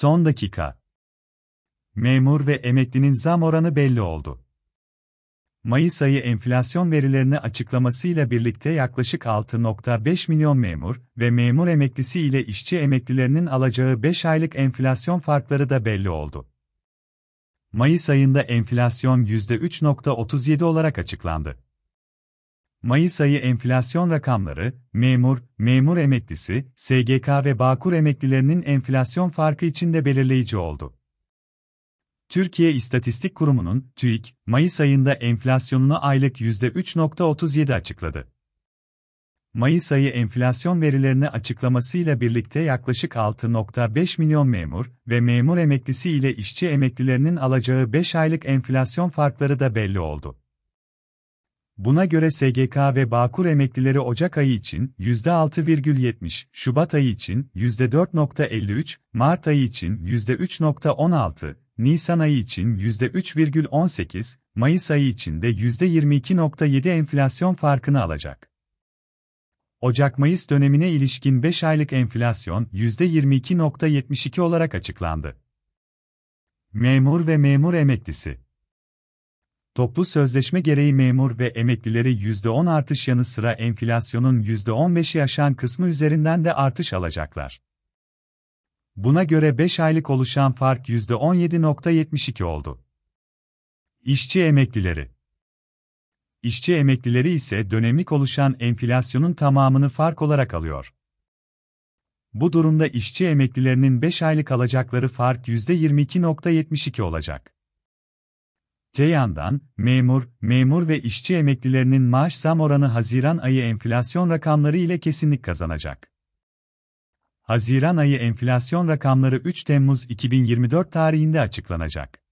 Son dakika. Memur ve emeklinin zam oranı belli oldu. Mayıs ayı enflasyon verilerini açıklamasıyla birlikte yaklaşık 6.5 milyon memur ve memur emeklisi ile işçi emeklilerinin alacağı 5 aylık enflasyon farkları da belli oldu. Mayıs ayında enflasyon %3.37 olarak açıklandı. Mayıs ayı enflasyon rakamları, memur, memur emeklisi, SGK ve Bağkur emeklilerinin enflasyon farkı içinde belirleyici oldu. Türkiye İstatistik Kurumu'nun TÜİK, Mayıs ayında enflasyonunu aylık %3.37 açıkladı. Mayıs ayı enflasyon verilerini açıklamasıyla birlikte yaklaşık 6.5 milyon memur ve memur emeklisi ile işçi emeklilerinin alacağı 5 aylık enflasyon farkları da belli oldu. Buna göre SGK ve Bağkur emeklileri Ocak ayı için %6,70, Şubat ayı için %4,53, Mart ayı için %3,16, Nisan ayı için %3,18, Mayıs ayı için de %22,7 enflasyon farkını alacak. Ocak-Mayıs dönemine ilişkin 5 aylık enflasyon %22,72 olarak açıklandı. Memur ve memur emeklisi Toplu sözleşme gereği memur ve emeklilere %10 artış yanı sıra enflasyonun %15'i aşan kısmı üzerinden de artış alacaklar. Buna göre 5 aylık oluşan fark %17.72 oldu. İşçi emeklileri İşçi emeklileri ise dönemlik oluşan enflasyonun tamamını fark olarak alıyor. Bu durumda işçi emeklilerinin 5 aylık alacakları fark %22.72 olacak. Te yandan, memur, memur ve işçi emeklilerinin maaş zam oranı Haziran ayı enflasyon rakamları ile kesinlik kazanacak. Haziran ayı enflasyon rakamları 3 Temmuz 2024 tarihinde açıklanacak.